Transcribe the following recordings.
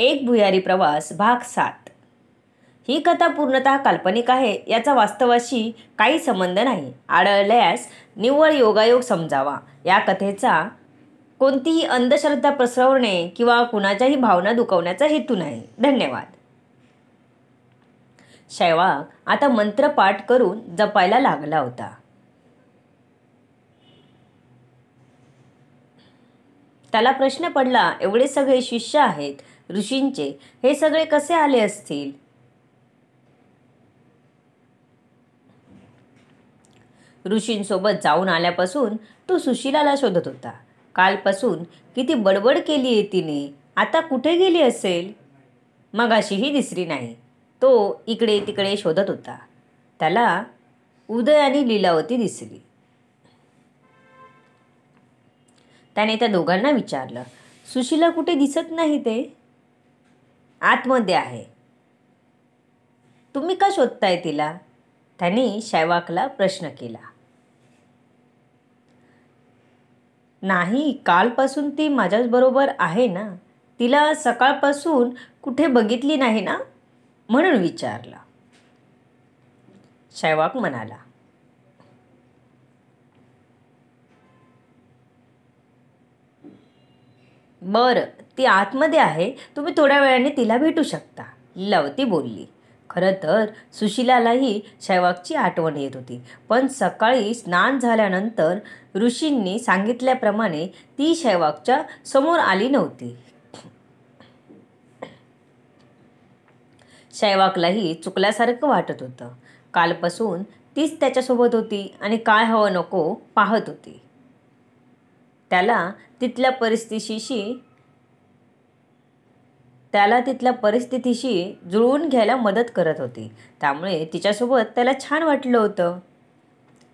एक भुयारी प्रवास भाग सात ही कथा पूर्णतः काल्पनिक आहे याचा वास्तवाशी काही संबंध नाही आढळल्यास निव्वळ योगायोग समजावा या कथेचा कोणतीही अंधश्रद्धा पसरवणे किंवा कुणाच्याही भावना दुखवण्याचा हेतू नाही धन्यवाद शैवाग आता मंत्र पाठ करून जपायला लागला होता त्याला प्रश्न पडला एवढे सगळे शिष्य आहेत ऋषींचे हे सगळे कसे आले असतील ऋषींसोबत जाऊन आल्यापासून तो सुशीलाला शोधत होता कालपासून किती बडबड केली आहे तिने आता कुठे गेली असेल मगाशीही दिसली नाही तो इकडे तिकडे शोधत होता त्याला उदय आणि लीलावती दिसली त्याने त्या दोघांना विचारलं सुशीला कुठे दिसत नाही ते आतमध्ये आहे तुम्ही का शोधताय तिला त्याने शैवाकला प्रश्न केला नाही कालपासून ती माझ्याच बरोबर आहे ना तिला सकाळपासून कुठे बघितली नाही ना म्हणून विचारला शैवाक म्हणाला बरं ती आतमध्ये आहे तुम्ही थोड्या वेळाने तिला भेटू शकता लवती बोलली खरं तर सुशिलालाही शैवाकची आठवण येत होती पण सकाळी स्नान झाल्यानंतर ऋषींनी सांगितल्याप्रमाणे ती शैवाकच्या समोर आली नव्हती शैवाकलाही चुकल्यासारखं वाटत होतं कालपासून तीच त्याच्यासोबत होती आणि काय हवं नको पाहत होती त्याला तिथल्या परिस्थितीशी त्याला तिथल्या परिस्थितीशी जुळवून घ्यायला मदत करत होती त्यामुळे तिच्यासोबत त्याला छान वाटलं होतं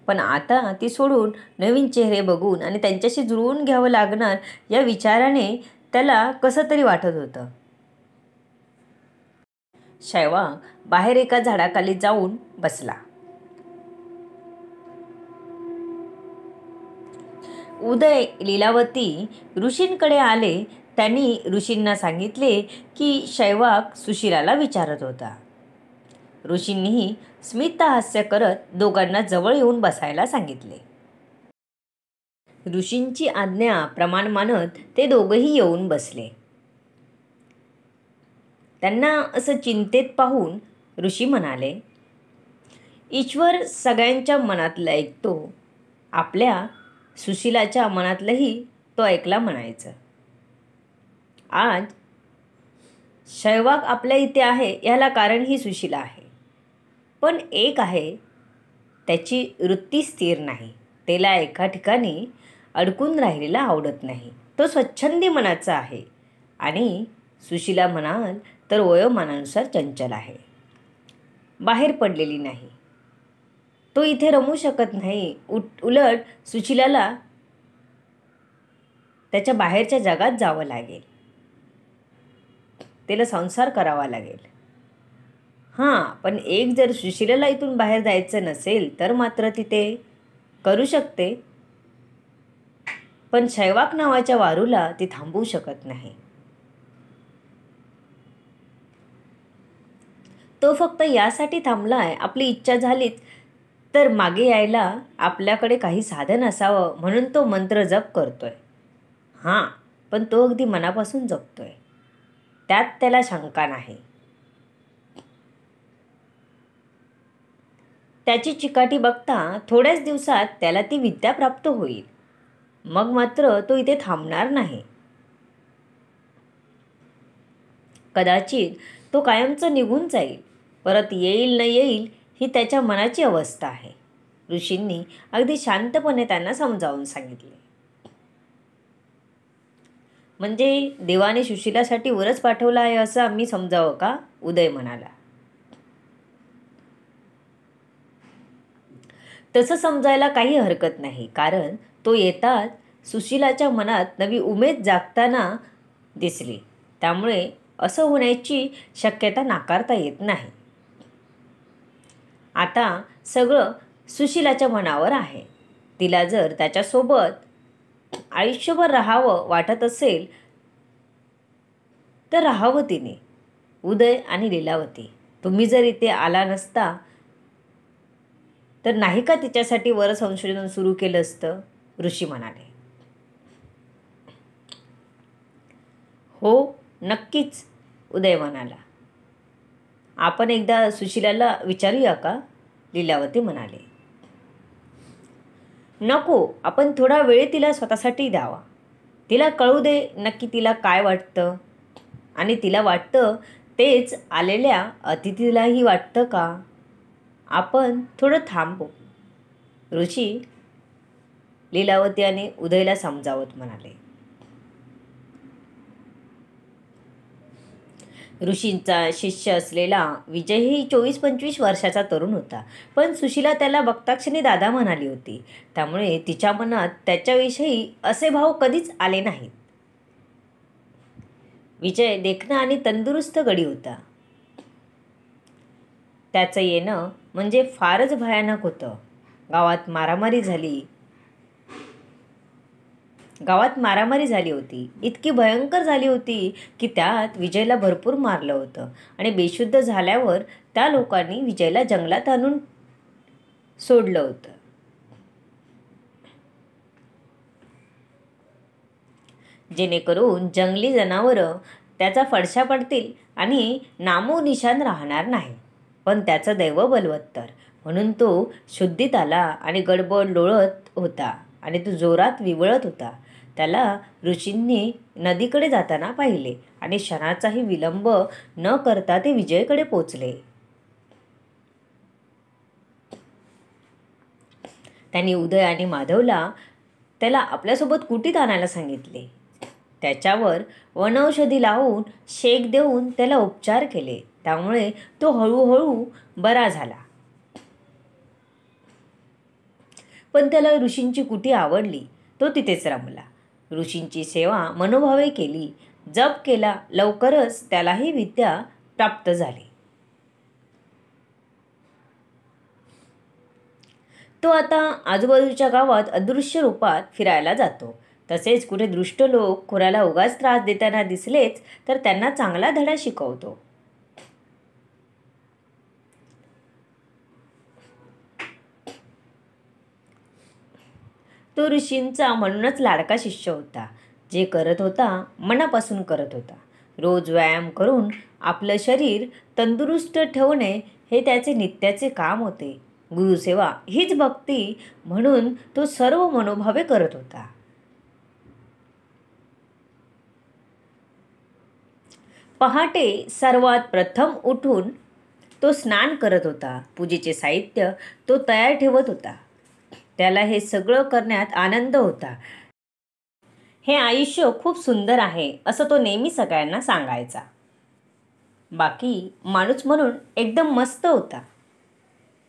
पण आता ती सोडून नवीन चेहरे बघून आणि त्यांच्याशी जुळवून घ्यावं लागणार या विचाराने त्याला कसं तरी वाटत होतं शैवा बाहेर एका झाडाखाली जाऊन बसला उदय लीलावती ऋषींकडे आले त्यांनी ऋषींना सांगितले की शैवाक सुशीलाला विचारत होता ऋषींनीही हास्य करत दोघांना जवळ येऊन बसायला सांगितले ऋषींची आज्ञा प्रमाण मानत ते दोघंही येऊन बसले त्यांना असं चिंतेत पाहून ऋषी म्हणाले ईश्वर सगळ्यांच्या मनातलं ऐकतो आपल्या सुशिलाच्या मनातलंही तो ऐकला म्हणायचं आज शैवाग आपल्या इथे आहे याला कारण ही सुशिला आहे पण एक आहे त्याची वृत्ती स्थिर नाही त्याला एका ठिकाणी अडकून राहिलेला आवडत नाही तो स्वच्छंदी मनाचा आहे आणि सुशिला म्हणाल तर वयोमानानुसार चंचल आहे बाहेर पडलेली नाही तो इथे रमू शकत नाही उलट सुशिलाला त्याच्या बाहेरच्या जगात जावं लागेल त्याला संसार करावा लागेल हां पण एक जर सुशिलाला इथून बाहेर जायचं नसेल तर मात्र तिथे करू शकते पण शैवाक नावाच्या वारूला ती थांबवू शकत नाही तो फक्त यासाठी थांबलाय आपली इच्छा झालीच तर मागे यायला आपल्याकडे काही साधन असावं म्हणून तो मंत्र जप करतोय हां पण तो अगदी मनापासून जपतोय त्यात त्याला शंका नाही त्याची चिकाटी बघता थोड्याच दिवसात त्याला ती विद्या प्राप्त होईल मग मात्र तो इथे थांबणार नाही कदाचित तो कायमचं निघून जाईल परत येईल न येईल ही त्याच्या मनाची अवस्था आहे ऋषींनी अगदी शांतपणे त्यांना समजावून सांगितले म्हणजे देवाने सुशिलासाठी वरच पाठवलं आहे असं आम्ही समजावं का उदय म्हणाला तसं समजायला काही हरकत नाही कारण तो येतात सुशिलाच्या मनात नवी उमेद जागताना दिसली त्यामुळे असं होण्याची शक्यता नाकारता येत नाही आता सगळं सुशिलाच्या मनावर आहे तिला जर त्याच्यासोबत आयुष्यभर राहावं वाटत असेल तर राहावं तिने उदय आणि लीलावती तुम्ही जर इथे आला नसता तर नाही का तिच्यासाठी वर संशोधन सुरू केलं असतं ऋषी म्हणाले हो नक्कीच उदय म्हणाला आपण एकदा सुशिलाला विचारूया का लीलावती म्हणाले नको आपण थोडा वेळ तिला स्वतःसाठी द्यावा तिला कळू दे नक्की तिला काय वाटतं आणि तिला वाटतं तेच आलेल्या अतिथीलाही वाटतं का आपण थोडं थांबू रुची लिलावती आणि उदयला समजावत म्हणाले ऋषींचा शिष्य असलेला विजयही चोवीस पंचवीस वर्षाचा तरुण होता पण सुशीला त्याला बघताक्षणी दादा म्हणाली होती त्यामुळे तिच्या मनात त्याच्याविषयी असे भाव कधीच आले नाहीत विजय देखणा आणि तंदुरुस्त गडी होता त्याचं येणं म्हणजे फारच भयानक होतं गावात मारामारी झाली गावात मारामारी झाली होती इतकी भयंकर झाली होती की त्यात विजयला भरपूर मारलं होतं आणि बेशुद्ध झाल्यावर त्या लोकांनी विजयला जंगलात आणून सोडलं होतं जेणेकरून जंगली जनावरं त्याचा फडशा पडतील आणि नामोनिशान राहणार नाही पण त्याचं दैव बलवत्तर म्हणून तो शुद्धीत आला आणि गडबड लोळत होता आणि तो जोरात विवळत होता त्याला ऋषींनी नदीकडे जाताना पाहिले आणि क्षणाचाही विलंब न करता ते विजयकडे पोचले त्यांनी उदय आणि माधवला त्याला आपल्यासोबत कुटीत आणायला सांगितले त्याच्यावर वनौषधी लावून शेक देऊन त्याला उपचार केले त्यामुळे तो हळूहळू बरा झाला पण त्याला ऋषींची कुटी आवडली तो तिथेच रमला ऋषींची सेवा मनोभावे केली जप केला लवकरच त्यालाही विद्या प्राप्त झाली तो आता आजूबाजूच्या गावात अदृश्य रूपात फिरायला जातो तसेच कुठे दृष्ट लोक कुणाला उगाच त्रास देताना दिसलेच तर त्यांना चांगला धडा शिकवतो तो ऋषींचा म्हणूनच लाडका शिष्य होता जे करत होता मनापासून करत होता रोज व्यायाम करून आपलं शरीर तंदुरुस्त ठेवणे हे त्याचे नित्याचे काम होते गुरुसेवा हीच भक्ती म्हणून तो सर्व मनोभावे करत होता पहाटे सर्वात प्रथम उठून तो स्नान करत होता पूजेचे साहित्य तो तयार ठेवत होता त्याला हे सगळं करण्यात आनंद होता हे आयुष्य खूप सुंदर आहे असं तो नेहमी सगळ्यांना सांगायचा बाकी माणूस म्हणून एकदम मस्त होता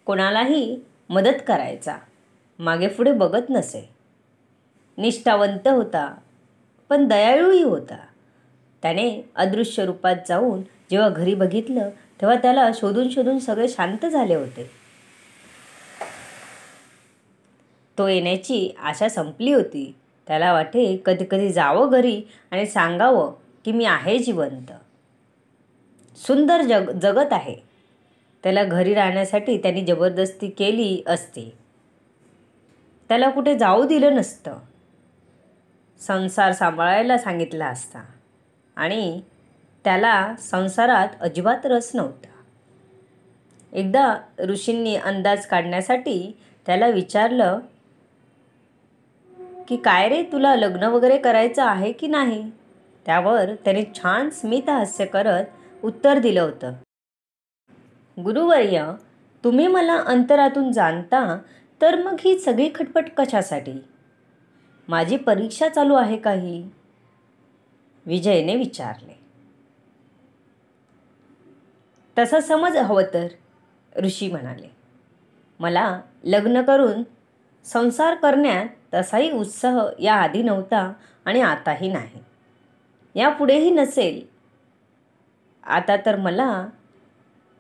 कोणालाही मदत करायचा मागे पुढे बघत नसे निष्ठावंत होता पण दयाळूही होता त्याने अदृश्य रूपात जाऊन जेव्हा घरी बघितलं तेव्हा त्याला शोधून शोधून सगळे शांत झाले होते तो येण्याची आशा संपली होती त्याला वाटे कधी जावं घरी आणि सांगावं की मी आहे जिवंत सुंदर जग जगत आहे त्याला घरी राहण्यासाठी त्यांनी जबरदस्ती केली असते त्याला कुठे जाऊ दिलं नसतं संसार सांभाळायला सांगितला असता आणि त्याला संसारात अजिबात रस नव्हता एकदा ऋषींनी अंदाज काढण्यासाठी त्याला विचारलं की काय रे तुला लग्न वगैरे करायचं आहे की नाही त्यावर त्याने छान स्मित हास्य करत उत्तर दिलं होतं गुरुवर्य तुम्ही मला अंतरातून जाणता तर मग ही सगळी खटपट कशासाठी माझी परीक्षा चालू आहे काही विजयने विचारले तसा समज हवं तर ऋषी म्हणाले मला लग्न करून संसार करण्यात तसाही उत्साह याआधी नव्हता आणि आताही नाही यापुढेही नसेल आता तर मला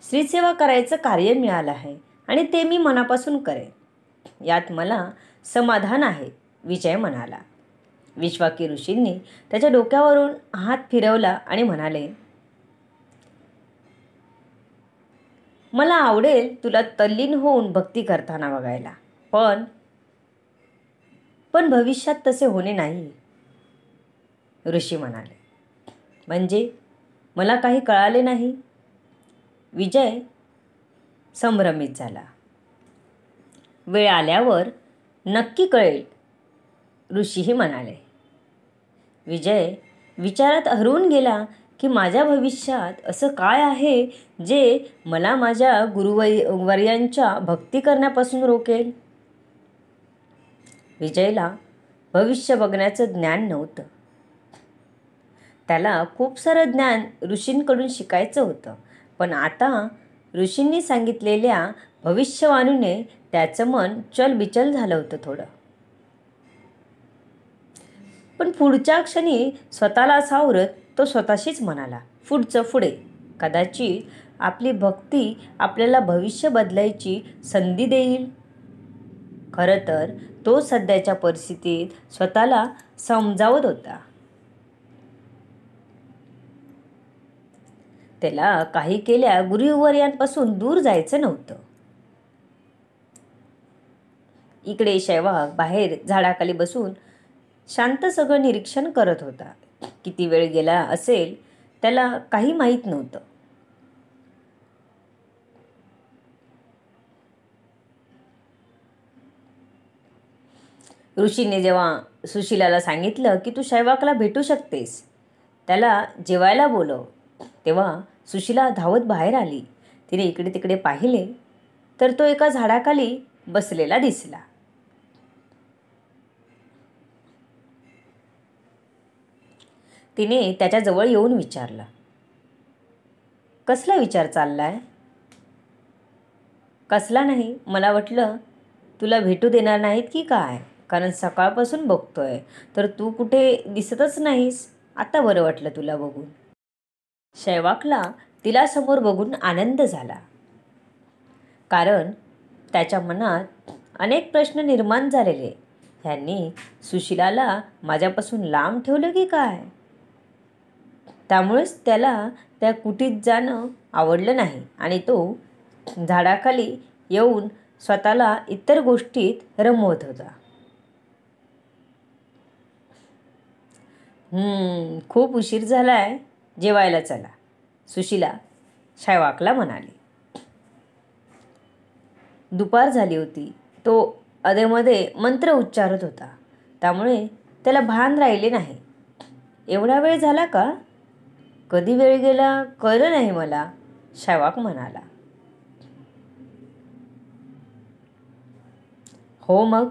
स्त्रीसेवा करायचं कार्य मिळालं आहे आणि ते मी मनापासून करेन यात मला समाधान आहे विजय म्हणाला विश्वाकी ऋषींनी त्याच्या डोक्यावरून हात फिरवला आणि म्हणाले मला आवडेल तुला तल्लीन होऊन भक्ती करताना बघायला पण पण भविष्यात तसे होणे नाही ऋषी म्हणाले म्हणजे मला काही कळाले नाही विजय संभ्रमित झाला वेळ आल्यावर नक्की कळेल ऋषीही म्हणाले विजय विचारात हरवून गेला की माझ्या भविष्यात असं काय आहे जे मला माझ्या गुरुवै वर्यांच्या भक्ती करण्यापासून रोकेल विजयला भविष्य बघण्याचं ज्ञान नव्हतं त्याला खूप सारं ज्ञान ऋषींकडून शिकायचं होतं पण आता ऋषींनी सांगितलेल्या भविष्यवाणीने त्याचं मन चलबिचल झालं होतं थोडं पण पुढच्या क्षणी स्वतःला सावरत तो स्वतःशीच म्हणाला पुढचं पुढे कदाचित आपली भक्ती आपल्याला भविष्य बदलायची संधी देईल खरं तर तो सध्याच्या परिस्थितीत स्वतःला समजावत होता त्याला काही केल्या गुरुवर्यांपासून दूर जायचं नव्हतं इकडे शैवाग बाहेर झाडाखाली बसून शांत सगळं निरीक्षण करत होता किती वेळ गेला असेल त्याला काही माहीत नव्हतं ऋषीने जेव्हा सुशिलाला सांगितलं की तू शैवाकला भेटू शकतेस त्याला जेवायला बोलव तेव्हा सुशिला धावत बाहेर आली तिने इकडे तिकडे पाहिले तर तो एका झाडाखाली बसलेला दिसला तिने त्याच्याजवळ येऊन विचारलं कसला विचार आहे कसला नाही मला वाटलं तुला भेटू देणार नाहीत की काय कारण सकाळपासून बघतोय तर तू कुठे दिसतच नाहीस आता बरं वाटलं तुला बघून शैवाकला तिला समोर बघून आनंद झाला कारण त्याच्या मनात अनेक प्रश्न निर्माण झालेले ह्यांनी सुशिलाला माझ्यापासून लांब ठेवलं की काय त्यामुळेच त्याला त्या कुटीत जाणं आवडलं नाही आणि तो झाडाखाली येऊन स्वतःला इतर गोष्टीत रमवत होता खूप उशीर झाला आहे जेवायला चला सुशीला शायवाकला म्हणाली दुपार झाली होती तो अधेमध्ये मंत्र उच्चारत होता त्यामुळे त्याला भान राहिले नाही एवढा वेळ झाला का कधी वेळ गेला कळलं नाही मला शायवाक म्हणाला हो मग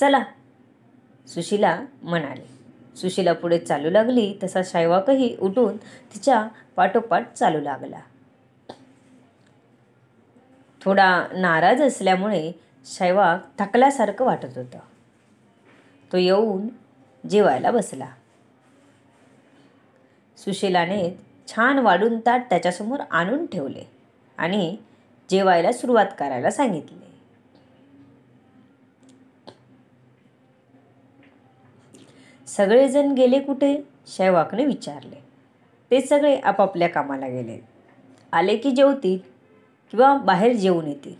चला सुशीला म्हणाली सुशीला पुढे चालू लागली तसा शायवाकही उठून तिच्या पाठोपाठ चालू लागला थोडा नाराज असल्यामुळे शैवाक थकल्यासारखं वाटत होतं तो येऊन जेवायला बसला सुशीलाने छान वाढून ताट त्याच्यासमोर आणून ठेवले आणि जेवायला सुरुवात करायला सांगितले सगळेजण गेले कुठे शहवाकने विचारले ते सगळे आपापल्या कामाला गेले आले की जेवतील किंवा बाहेर जेवून येतील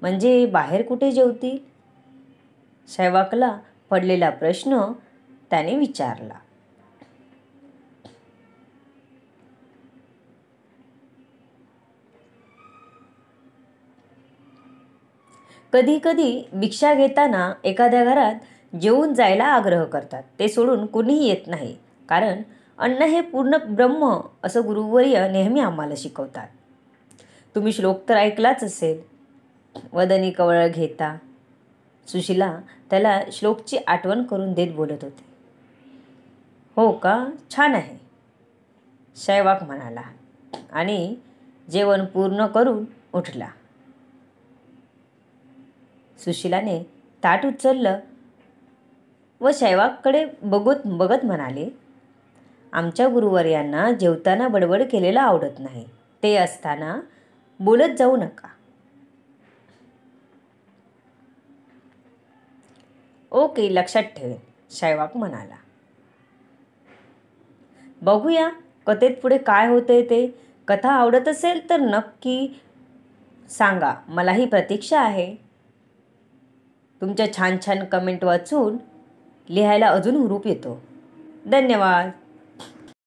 म्हणजे बाहेर कुठे जेवतील शहवाकला पडलेला प्रश्न त्याने विचारला कधीकधी भिक्षा घेताना एखाद्या घरात जेवून जायला आग्रह करतात ते सोडून कुणीही येत नाही कारण अन्न हे पूर्ण ब्रह्म असं गुरुवर्य नेहमी आम्हाला शिकवतात तुम्ही श्लोक तर ऐकलाच असेल वदनी कवळ घेता सुशिला त्याला श्लोकची आठवण करून देत बोलत होते हो का छान आहे शैवाक म्हणाला आणि जेवण पूर्ण करून उठला सुशिलाने ताट उचललं व शैवाकडे बघत बघत म्हणाले आमच्या गुरुवर्यांना जेवताना बडबड केलेला आवडत नाही ते असताना बोलत जाऊ नका ओके लक्षात ठेवेन शैवाक म्हणाला बघूया कथेत पुढे काय होतंय ते कथा आवडत असेल तर नक्की सांगा मलाही प्रतीक्षा आहे तुमच्या छान छान कमेंट वाचून लिहायला अजून हुरूप येतो धन्यवाद